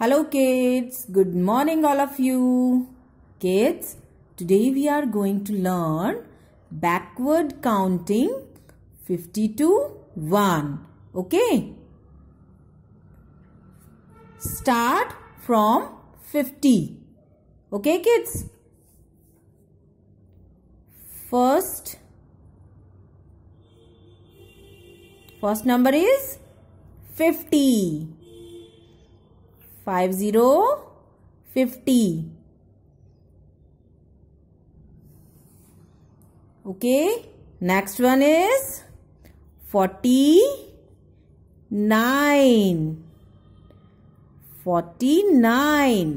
Hello kids, good morning all of you. Kids, today we are going to learn backward counting 50 to 1. Okay? Start from 50. Okay kids? First, first number is 50 five zero fifty. Okay. Next one is forty nine. Forty nine.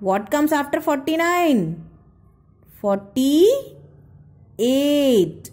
What comes after forty nine? Forty eight.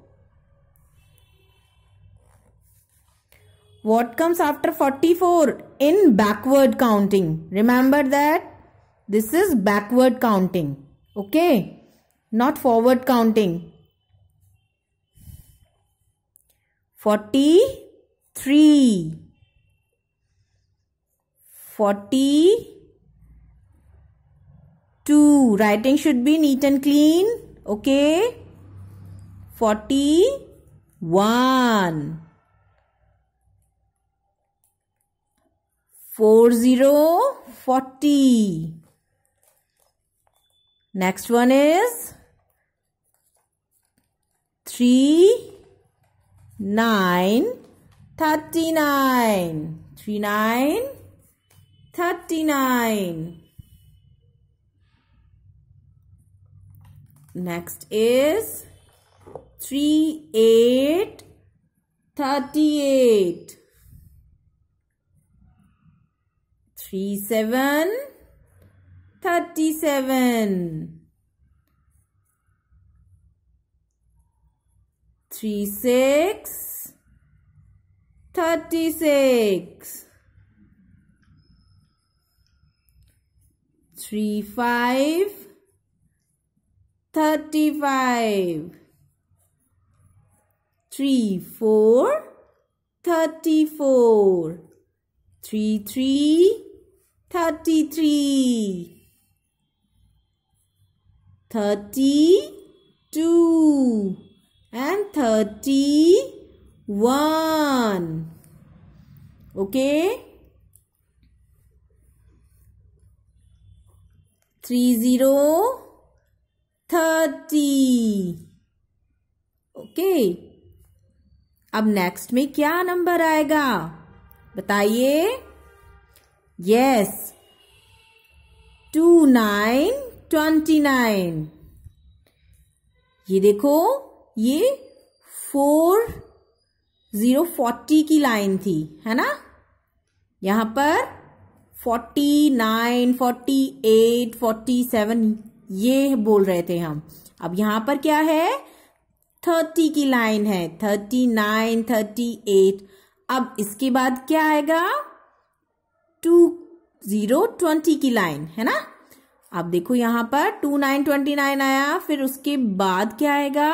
What comes after 44 in backward counting? Remember that? This is backward counting. Okay? Not forward counting. 43 42 Writing should be neat and clean. Okay? 41 Four zero forty. Next one is three nine thirty nine. Three nine thirty nine. Next is three eight thirty eight. Three seven, thirty-seven. Three six, thirty-six. Three five, thirty-five. Three four, thirty-four. Three three. thirty three, thirty two, and thirty one. Okay. Three zero thirty. Okay. अब next में क्या number आएगा बताइए Yes. Two nine twenty nine. ये देखो ये four zero forty की line थी है ना यहां पर forty nine forty eight forty seven ये बोल रहे थे हम अब यहां पर क्या है थर्टी की लाइन है थर्टी नाइन थर्टी एट अब इसके बाद क्या आएगा टू जीरो ट्वेंटी की लाइन है ना अब देखो यहां पर टू नाइन ट्वेंटी नाइन आया फिर उसके बाद क्या आएगा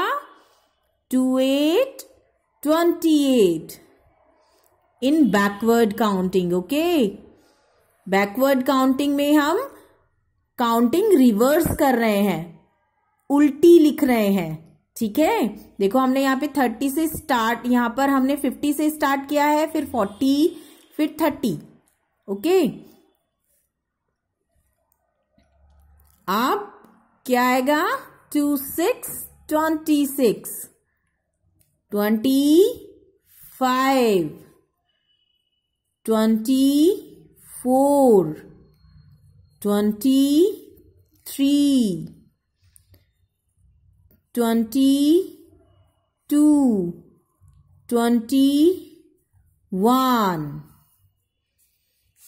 two eight twenty eight in backward counting okay backward counting में हम काउंटिंग रिवर्स कर रहे हैं उल्टी लिख रहे हैं ठीक है देखो हमने यहाँ पे थर्टी से स्टार्ट यहाँ पर हमने फिफ्टी से स्टार्ट किया है फिर फोर्टी फिर थर्टी ओके आप क्या आएगा two six twenty six twenty five twenty four twenty three twenty two twenty one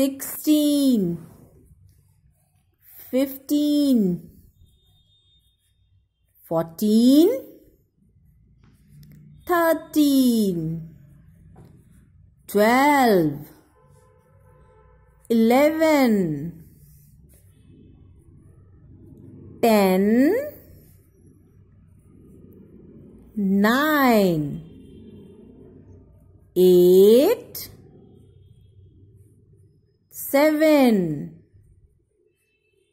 sixteen, fifteen, fourteen, thirteen, twelve, eleven, ten, nine, eight seven,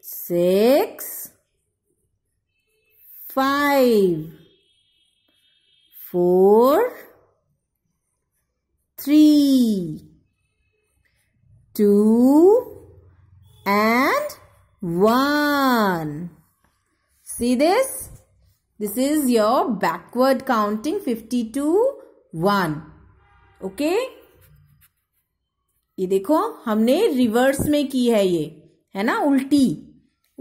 six, five, four, three, two, and one. See this? This is your backward counting 52, 1. Okay? ये देखो हमने reverse में की है ये है ना उल्टी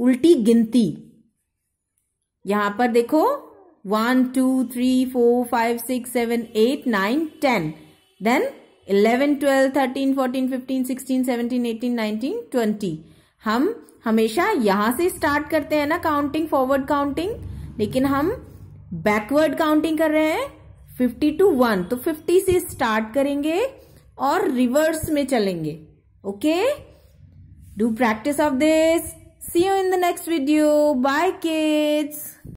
उल्टी गिनती यहां पर देखो one two three four five six seven eight nine ten then eleven twelve thirteen fourteen fifteen sixteen seventeen eighteen nineteen twenty हम हमेशा यहां से स्टार्ट करते हैं ना काउंटिंग फॉरवर्ड काउंटिंग लेकिन हम बैकवर्ड काउंटिंग कर रहे हैं फिफ्टी टू वन तो फिफ्टी से स्टार्ट करेंगे और रिवर्स में चलेंगे okay do practice of this see you in the next video bye kids